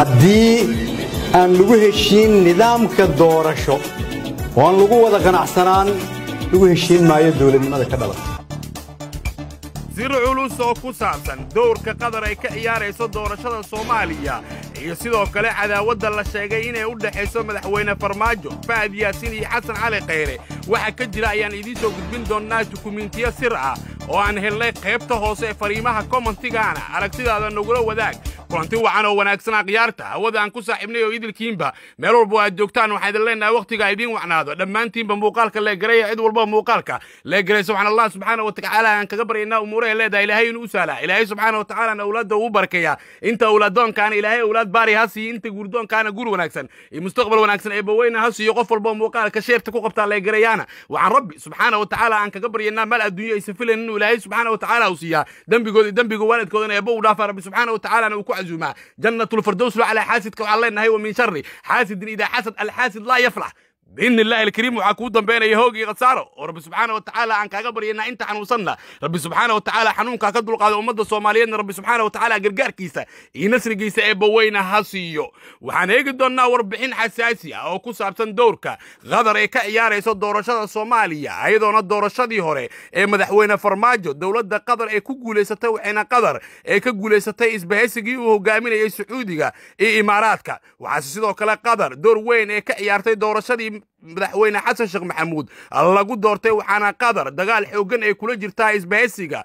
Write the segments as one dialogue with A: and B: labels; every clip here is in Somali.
A: haddii aan lagu heshiin nidaamka doorasho oo aan lagu wada qanacsanaan lagu heshiin maayo dowladnimada ka dhalata sir culus oo ku saabsan dowrka qatar ay ka ciyaarayso doorashada soomaaliya iyo sidoo kale cadaawadda la sheegay inay u dhexayso madaxweyne farmaajo fa'ad yaasiin iyo xasan cali khayre waxa ka jira ayaan idiin soo gudbin doonnaa dukumiintiyo sir ah oo aan helnay qaybta hoose ee fariimaha komontigaana aragtidaada nagula wadaag kulanti wacan oo wanaagsanaa khiyaarta hawada aan ku saaxiibnay oo idilkiinba meel walba aad joogtaan waxaan idin leenahay wakhtiga idiin wacnaado dhammaantiinba muuqaalka leegaraya cid walbaba muuqaalka leegaray subxaan allah subxaana wa aan kaga baryaynaa umuuraha leedahay ilaahay inuu u ilaahay subxaana wa awlaadda uu barkaya inta awlaadoonkaana ilaahay awlaad baari ha siiyo inta guurdoonkaana guur wanaagsan iyo mustaqbal wanaagsan eebaweyna ha siiyo qof walba muuqaalka sheerta ku qabtaa leegarayaana waxaan rabbi subxaana wa aan kaga baryaynaa mal adduunyo aysan filayn inuu ilaahay subxaana wa tacaala siiyaa dembigooda dembiga waalidkoodana eebba u dhaafaa rabbi subxaana wa tacaala ku معزومة جنة الفردوس على حاسدك وعلى الله إنها ومن شر حاسد إذا حسد الحاسد لا يفلح biidni illaahi alkariim waxaa kuu dambaynaya hoogii khasaaro oo rabbi subxaana wa tacaala aan kaaga baryanaa inta xanuunsanna rabbi subxaana wa tacaala xanuunkaa ka dulqaada ummadda soomaaliyeedna rabbi subxaana wa tacaala gargaarkiisa iyo nasrigiisa ee baweyna ha siiyo waxaan eegi doonnaa warbixin xasaasi ah oo ku saabsan dowrka qadar ee ka ciyaarayso doorashada soomaaliya ayadoona doorashadii hore ee madaxweyne farmaajo dowladda qatar ee ku guulaysatay waxayna qatar ee ka guulaysatay isbahaysigii uu hogaaminayay sacuudiga iyo imaaraadka waxaase sidoo kale qatar door weyn ee ka ciyaartay think madaxweyne xasan sheekh maxamuud lagu doortay waxaana qatar dagaal xoogan ay kula jirtaa isbahaysiga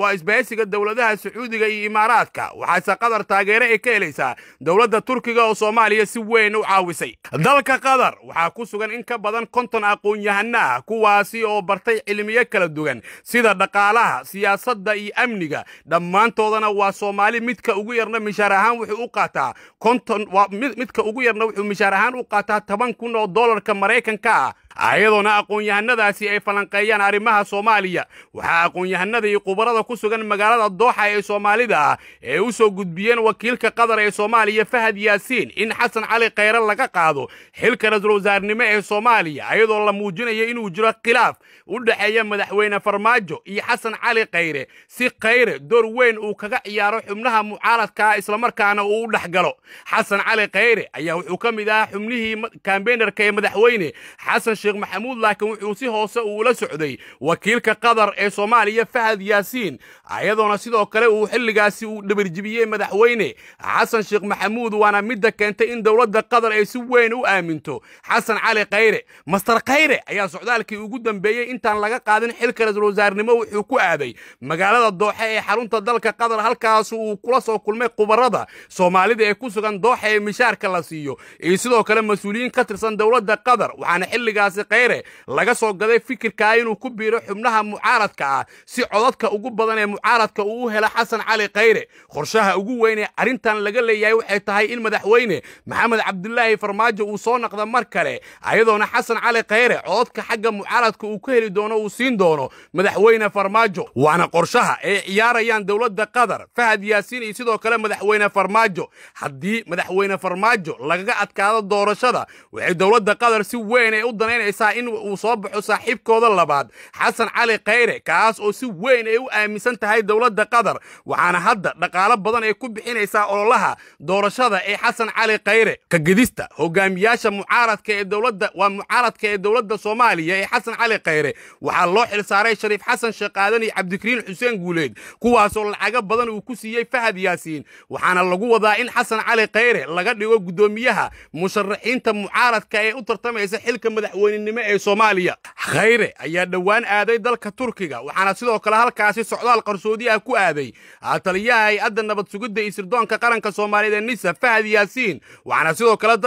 A: waa isbahaysiga dowladaha sacuudiga iyo imaaraadka waxaase qatar taageere ay ka helaysaa dowladda turkiga oo soomaaliya si weyn u caawisay dalka qatar waxaa ku sugan in ka badan konton aqoon-yahana ah kuwaasi oo bartay cilmiyo kala dugan sida dhaqaalaha siyaasadda iyo amniga dhammaantoodana waa soomaali midka ugu yarna mishaar ahaan wuxuu u qaataa konton midka ugu yarna wuxuu mishaar ahaan u qaataa toban kun oo doolarka maraykanka ah ayadoona aqoon-yahanadaasi ay falanqeeyaan arrimaha soomaaliya waxaa aqoon-yahanada iyo khubarada ku sugan magaalada dooxa ee soomaalida ah ee u soo gudbiyeen wakiilka qatar ee soomaaliya fahad yaasiin in xasan cali khayre laga qaado xilka ra-isul wasaarnimo ee soomaaliya ayadoo la muujinaya inuu jiro khilaaf u dhexeeya madaxweyne farmaajo iyo xasan cali kheyre si kheyre door weyn uu kaga ciyaaro xubnaha mucaaradka ah islamarkaana uu u dhexgalo xasan cali kheyre ayaa wuxuu ka mid ahaa xubnihii kambeynarka ee madaxweyne xasan sheekh maxamuud laakiin wuxuu si hoose uula socday wakiilka qatar ee soomaaliya fahad yaasiin ayadoona sidoo kale uu xilligaasi uu dhabarjibiyey madaxweyne xasan sheekh maxamuud waana midda keentay in dowladda qatar ay si weyn u aaminto xasan cali khayre master khayre ayaa socdaalkii ugu dambeeyey intaan laga qaadin xilka ra-iisul wasaarnimo wuxuu ku aaday magaalada dooxe ee xarunta dalka qatar halkaas uu kula soo kulmay khubarada soomaalida ee ku sugan dooxa ee mishaarka la siiyo iyo sidoo kale mas-uuliyiin ka tirsan dowladda qatar waxaana xilligaas cabdiqaasi kheyre laga soo gaday fikirkaa inuu ku biiro xubnaha mucaaradka ah si codadka ugu badan ee mucaaradka uu u helo xasan cali kheyre qorshaha ugu weyn ee arrintan laga leeyahay waxay tahay in madaxweyne maxamed cabdulaahi farmaajo uu soo noqdo mar kale ayadoona xasan cali kheyre codadka xagga mucaaradka uu ka heli doono uu siin doono madaxweyne farmaajo waana qorshaha ay ciyaarayaan dowladda qatar fahad yaasiin iyo sidoo kale madaxweyne farmaajo haddii madaxweyne farmaajo lagaga adkaado doorashada waxay dowladda qatar si weyn ee u danayn doonaysaa in uu soo baxo saaxiibkooda labaad xasan cali khayre kaas oo si weyn ay u aaminsan tahay dowladda qatar waxaana hadda dhaqaalo badan ay ku bixinaysaa ololaha doorashada ee xasan cali khayre kagedista hogaamiyaasha mucaaradka ee dowladda waa mucaaradka ee dowladda soomaaliya ee xasan cali khayre waxaa loo xilsaaray shariif xasan sheekaadan iyo cabdikariin xuseen guuleed kuwaasoo lacago badan uu ku siiyey fahad yaasiin waxaana lagu wadaa in xasan cali khayre laga dhigo guddoomiyaha musharaxiinta mucaaradka ee u tartamaysa xilka madaxweyne madaxweynenimo ee soomaaliya khayre ayaa dhowaan aaday dalka turkiga waxaana sidoo kale halkaasi socdaal qarsoodi ah ku aaday taliyaha hay-adda nabad sugidda iyo sirdoonka qaranka soomaaliyeed ee nisa fahad yaasiin waxaana sidoo kale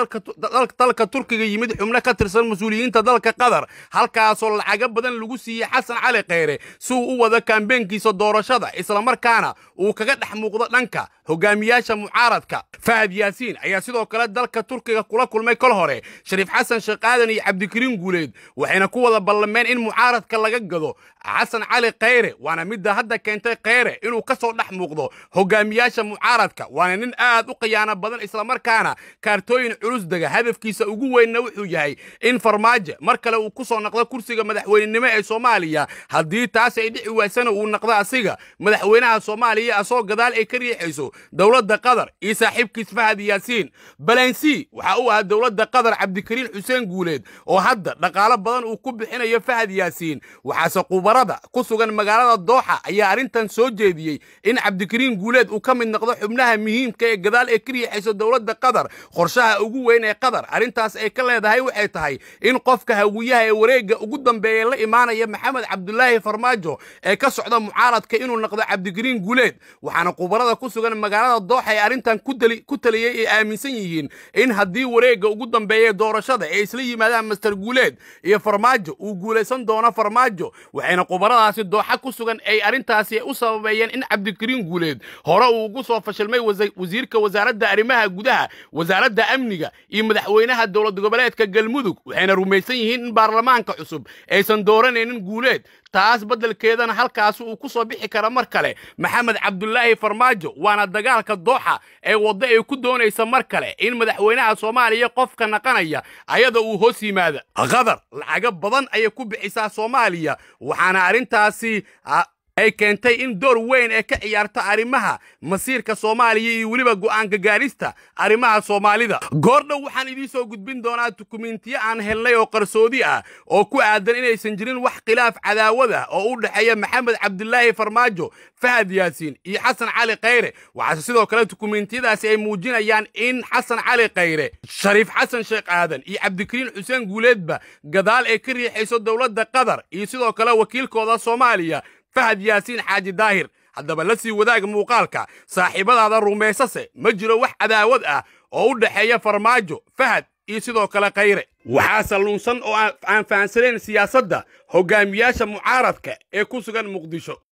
A: dalka turkiga yimid xubno ka tirsan mas-uuliyiinta dalka qatar halkaasoo lacaga badan lagu siiyey xasan cali kheyre si uu u wada kaambeynkiisa doorashada islamarkaana uu kaga dhex muuqdo dhanka hogaamiyaasha mucaaradka fahad yaasiin ayaa sidoo kale dalka turkiga kula kulmay kol hore shariif xasan sheekh aadan iyo cabdikariin guuleed waxayna ku wada ballameen in mucaaradka laga gado xasan cali khayre waana midda hadda keentay khayre inuu ka soo dhex muuqdo hogaamiyaasha mucaaradka waana nin aad u khiyaano badan islamarkaana kaartooyin culus dega hadafkiisa ugu weynna wuxuu yahay in farmaajo mar kale uu ku soo noqdo kursiga madaxweynenimo ee soomaaliya haddii taas ay dhici waysana uu naqdo asiga madaxweynaha soomaaliya asoo gadaal ay ka riixayso dowladda qatar iyo saaxiib naa'ibkiis fahad yaasiin balensi waxa uu ahaa dowladda qatar cabdikariin xuseen guuleed oo hadda dhaqaalo badan uu ku bixinayo fahad yaasiin waxaase qubarada ku sugan magaalada dooxa ayaa arrintan soo jeediyey in cabdikariin guuleed uu ka mid noqdo xubnaha muhiimka ee gadaal ee ka riixayso dowladda qatar qorshaha ugu weyn ee qatar arrintaas ay ka leedahay waxay tahay in qofka hawiyaha ee wareegga ugu dambeeya la imaanaya maxamed cabdulaahi farmaajo ee ka socda mucaaradka inuu noqdo cabdikariin guuleed waxaana qubarada ku sugan magaalada dooxa ee arrintan ku deli ku taliyey ay aaminsan yihiin in haddii wareegga ugu dambeeya doorashada ay isla yimaadaan master guuleed iyo farmaajo uu guulaysan doono farmaajo waxayna khubaradaasi dooxa ku sugan ay arrintaasi u sababeeyeen in cabdikariin guuleed hore uu ugu soo fashilmay wasiirka wasaaradda arrimaha gudaha wasaaradda amniga iyo madaxweynaha dowlad goboleedka galmudug waxayna rumaysan yihiin in baarlamaanka cusub aysan dooranaynin guuleed taas beddelkeedana halkaasi uu ku soo bixi kara mar kale maxamed cabdulaahi farmaajo waana dagaalka dooxa ee wada ay ku doonaysa mar kale in madaxweynaha soomaaliya qofka naqanaya ayada uu hoos yimaada qadar lacago badan ayay ku bixisaa soomaaliya waxaana arrintaasi ah, ay keentay in door weyn ee ka ciyaarta arrimaha masiirka soomaaliya iyo weliba go'aanka gagaarista arrimaha soomaalida goor dhow waxaan idiin soo gudbin doonaa dukumentiyo aan helnay oo qarsoodi ah oo ku aadan inaysan jirin wax khilaaf cadaawad ah oo u dhexeeya maxamed cabdilaahi farmaajo fahad yaasiin iyo xasan cali khayre waxaase sidoo kale dukumentiyadaasi ay muujinayaan in xasan cali khayre shariif xasan sheekh aadan iyo cabdikariin xuseen guuleedba gadaal ee ka riixayso dowladda qatar iyo sidoo kale wakiilkooda soomaaliya fahad yaasiin xaaji daahir haddaba la sii wadaag muuqaalka saaxiibadaada rumaysase ma jiro wax cadaawad ah oo u dhexeeya farmaajo fahad iyo sidoo kale khayre waxaa salluunsan oo aan fahansanayn siyaasadda hoggaamiyaasha mucaaradka ee ku sugan muqdisho